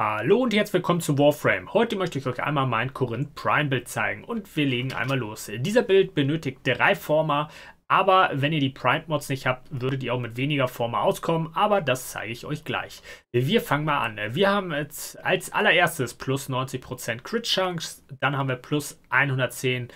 Hallo und herzlich willkommen zu Warframe. Heute möchte ich euch einmal mein Corinth Prime Bild zeigen und wir legen einmal los. Dieser Bild benötigt drei Former, aber wenn ihr die Prime Mods nicht habt, würdet ihr auch mit weniger Former auskommen, aber das zeige ich euch gleich. Wir fangen mal an. Wir haben jetzt als allererstes plus 90% Crit Chance, dann haben wir plus 110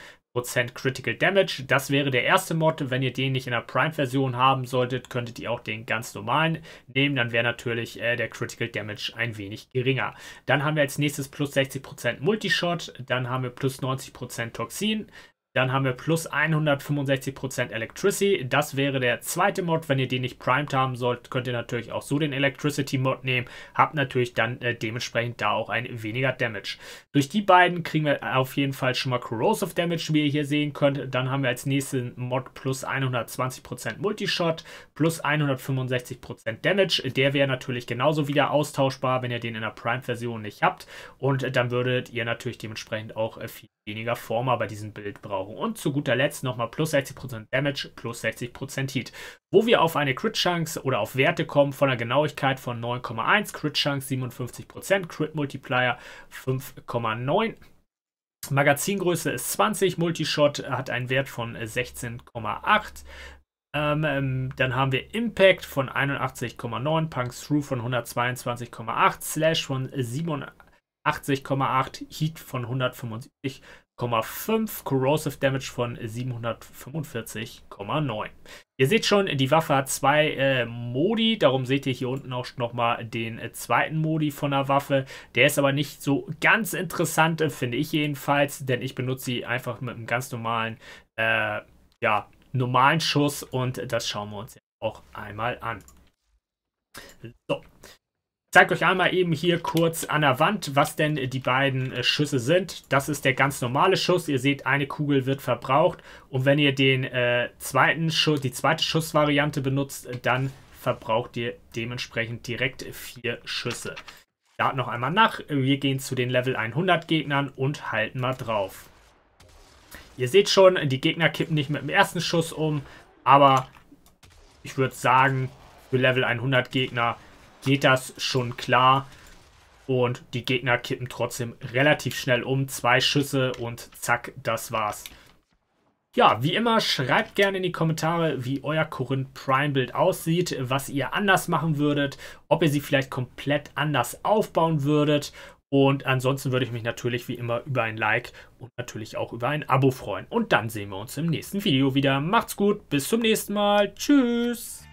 Critical Damage. Das wäre der erste Mod. Wenn ihr den nicht in der Prime-Version haben solltet, könntet ihr auch den ganz normalen nehmen. Dann wäre natürlich äh, der Critical Damage ein wenig geringer. Dann haben wir als nächstes plus 60% Multishot. Dann haben wir plus 90% Toxin. Dann haben wir plus 165% Electricity. Das wäre der zweite Mod. Wenn ihr den nicht primed haben sollt, könnt ihr natürlich auch so den Electricity Mod nehmen. Habt natürlich dann äh, dementsprechend da auch ein weniger Damage. Durch die beiden kriegen wir auf jeden Fall schon mal Corrosive Damage, wie ihr hier sehen könnt. Dann haben wir als nächsten Mod plus 120% Multishot, plus 165% Damage. Der wäre natürlich genauso wieder austauschbar, wenn ihr den in der Prime-Version nicht habt. Und dann würdet ihr natürlich dementsprechend auch äh, viel weniger Former bei diesem Bild brauchen brauchen. Und zu guter Letzt nochmal plus 60% Damage, plus 60% Heat. Wo wir auf eine Crit Chance oder auf Werte kommen von einer Genauigkeit von 9,1, Crit Chance 57%, Crit Multiplier 5,9. Magazingröße ist 20, Multishot hat einen Wert von 16,8. Ähm, ähm, dann haben wir Impact von 81,9, Punk Through von 122,8, Slash von 87,8, Heat von 175 5, Corrosive Damage von 745,9. Ihr seht schon, die Waffe hat zwei äh, Modi, darum seht ihr hier unten auch nochmal den äh, zweiten Modi von der Waffe. Der ist aber nicht so ganz interessant, äh, finde ich jedenfalls, denn ich benutze sie einfach mit einem ganz normalen, äh, ja, normalen Schuss und das schauen wir uns jetzt auch einmal an. So, zeige euch einmal eben hier kurz an der Wand, was denn die beiden äh, Schüsse sind. Das ist der ganz normale Schuss. Ihr seht, eine Kugel wird verbraucht. Und wenn ihr den äh, zweiten Schuss, die zweite Schussvariante benutzt, dann verbraucht ihr dementsprechend direkt vier Schüsse. Da noch einmal nach. Wir gehen zu den Level 100 Gegnern und halten mal drauf. Ihr seht schon, die Gegner kippen nicht mit dem ersten Schuss um, aber ich würde sagen, für Level 100 Gegner geht das schon klar. Und die Gegner kippen trotzdem relativ schnell um. Zwei Schüsse und zack, das war's. Ja, wie immer, schreibt gerne in die Kommentare, wie euer Corinth Prime Bild aussieht, was ihr anders machen würdet, ob ihr sie vielleicht komplett anders aufbauen würdet. Und ansonsten würde ich mich natürlich wie immer über ein Like und natürlich auch über ein Abo freuen. Und dann sehen wir uns im nächsten Video wieder. Macht's gut, bis zum nächsten Mal. Tschüss.